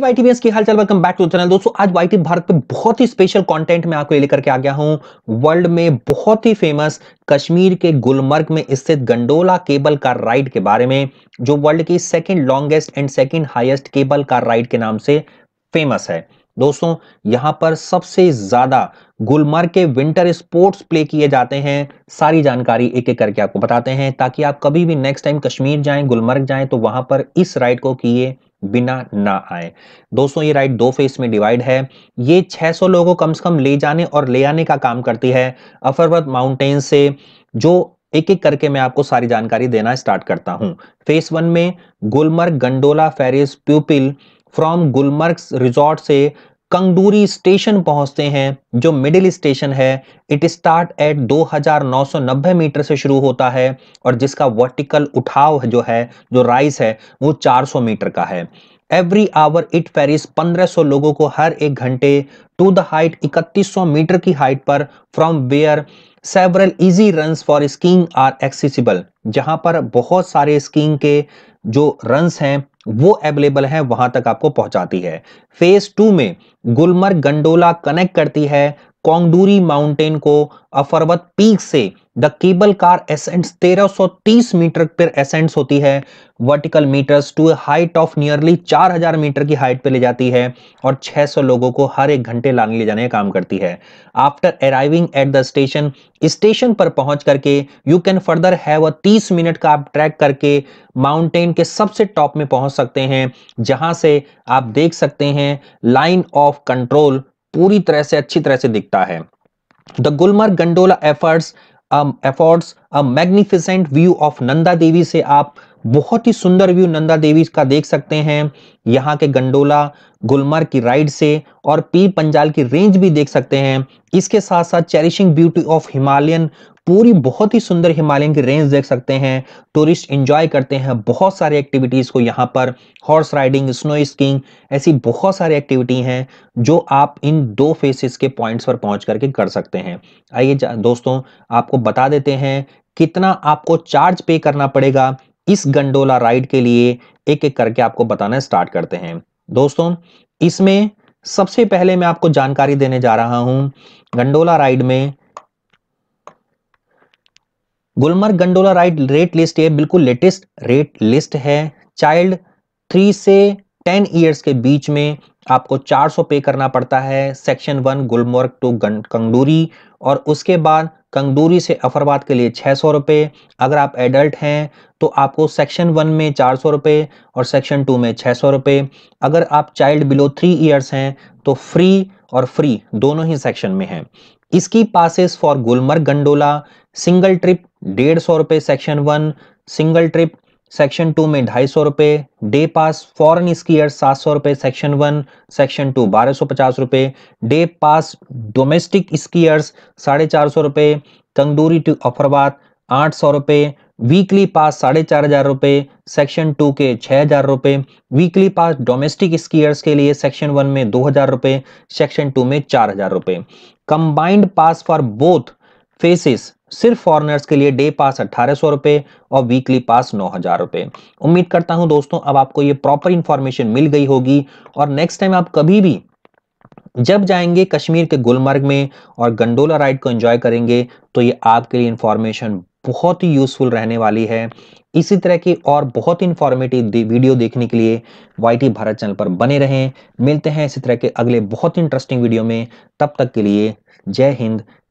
welcome back to channel दोस्तों आज भारत पे बहुत ही स्पेशल कंटेंट आपको लेकर के आ गया वर्ल्ड में बहुत ही फेमस कश्मीर के गुलमर्ग में स्थित गंडोला केबल कार राइड के बारे में जो वर्ल्ड की second longest and second highest cable car ride के नाम से फेमस है दोस्तों यहाँ पर सबसे ज्यादा गुलमर्ग के विंटर स्पोर्ट्स प्ले किए जाते हैं सारी जानकारी एक एक करके आपको बताते हैं ताकि आप कभी भी नेक्स्ट टाइम कश्मीर जाएं गुलमर्ग जाएं तो वहां पर इस राइड को किए बिना ना आए दोस्तों ये राइड दो फेस में डिवाइड है ये 600 लोगों को कम से कम ले जाने और ले आने का काम करती है अफरवर्थ माउंटेन से जो एक एक करके मैं आपको सारी जानकारी देना स्टार्ट करता हूँ फेस वन में Gulmarg gondola ferries people from Gulmarg resort से कंगडूरी स्टेशन पहुंचते हैं जो मिडिल स्टेशन है इट स्टार्ट एट 2990 मीटर से शुरू होता है और जिसका वर्टिकल उठाव जो है जो राइस है वो 400 मीटर का है एवरी आवर इट फेरिस 1500 लोगों को हर एक घंटे टू द हाइट 3100 मीटर की हाइट पर from where several easy run for skiing are accessible जहां पर बहुत सारे स्कीइंग के जो रन हैं वो अवेलेबल है वहां तक आपको पहुंचाती है फेज टू में गुलमर्ग गंडोला कनेक्ट करती है कोंगडूरी माउंटेन को अफरवत पीक से the cable car ascents 1330 metre पर एसेंट्स होती है vertical metres to height of nearly 4000 metre की हाइट पे ले जाती है और 600 लोगों को हर एक घंटे लाने ले जाने का काम करती है after arriving at the station स्टेशन पर पहुंच करके you can further have a 30 minute का आप ट्रैक करके माउंटेन के सबसे टॉप में पहुंच सकते हैं जहां से आप देख सकते हैं लाइन ऑफ कंट्रोल पूरी तरह से अच्छी तरह से दिखता है the Gulmarg gondola efforts efforts a magnificent view of Nanda Devi से आप बहुत ही सुंदर व्यू नंदा देवी का देख सकते हैं यहाँ के गंडोला गुलमर्ग की राइड से और पी पंजाल की रेंज भी देख सकते हैं इसके साथ साथ चेरिशिंग ब्यूटी ऑफ हिमालयन पूरी बहुत ही सुंदर हिमालयन की रेंज देख सकते हैं टूरिस्ट इंजॉय करते हैं बहुत सारे एक्टिविटीज़ को यहाँ पर हॉर्स राइडिंग स्नो स्कीइंग ऐसी बहुत सारी एक्टिविटी हैं जो आप इन दो फेसेस के पॉइंट्स पर पहुंच करके कर सकते हैं आइए दोस्तों आपको बता देते हैं कितना आपको चार्ज पे करना पड़ेगा इस गंडोला राइड के लिए एक एक करके आपको बताना स्टार्ट करते हैं दोस्तों इसमें सबसे पहले मैं आपको जानकारी देने जा रहा हूं गंडोला राइड में Gulmarg gondola ride rate list ये बिल्कुल लेटेस्ट रेट लिस्ट है चाइल्ड थ्री से टेन ईयर्स के बीच में आपको 400 पे करना पड़ता है section one Gulmarg to Kongdoori और उसके बाद कंगडूरी से अफरबाद के लिए छः सौ रुपये अगर आप एडल्ट हैं तो आपको सेक्शन वन में चार सौ रुपये और सेक्शन टू में छः सौ रुपये अगर आप चाइल्ड बिलो थ्री ईयर्स हैं तो फ्री और फ्री दोनों ही सेक्शन में हैं इसकी passes for Gulmarg gondola single trip डेढ़ सौ रुपये section one single trip section two में ढाई सौ रुपये डे पास फॉरन स्कीयर सात सौ रुपये सेक्शन वन सेक्शन टू बारह सौ पचास रुपये डे पास डोमेस्टिक स्कीयर्स साढ़े चार सौ रुपये तंदूरी टू अफरबाद आठ सौ रुपये वीकली पास साढ़े चार हज़ार रुपये सेक्शन टू के छः हज़ार रुपये वीकली पास डोमेस्टिक स्कीयर्स के लिए सेक्शन वन में दो हज़ार रुपये सेक्शन टू में चार हज़ार रुपये combined pass for both phases सिर्फ फॉरनर्स के लिए डे पास अट्ठारह सौ रुपए और वीकली पास नौ हज़ार रुपए उम्मीद करता हूं दोस्तों अब आपको ये प्रॉपर इन्फॉर्मेशन मिल गई होगी और नेक्स्ट टाइम आप कभी भी जब जाएंगे कश्मीर के गुलमर्ग में और गंडोला राइड को एंजॉय करेंगे तो ये आपके लिए इन्फॉर्मेशन बहुत ही यूज़फुल रहने वाली है इसी तरह की और बहुत इन्फॉर्मेटिव वीडियो देखने के लिए वाई भारत चैनल पर बने रहें मिलते हैं इसी तरह के अगले बहुत इंटरेस्टिंग वीडियो में तब तक के लिए जय हिंद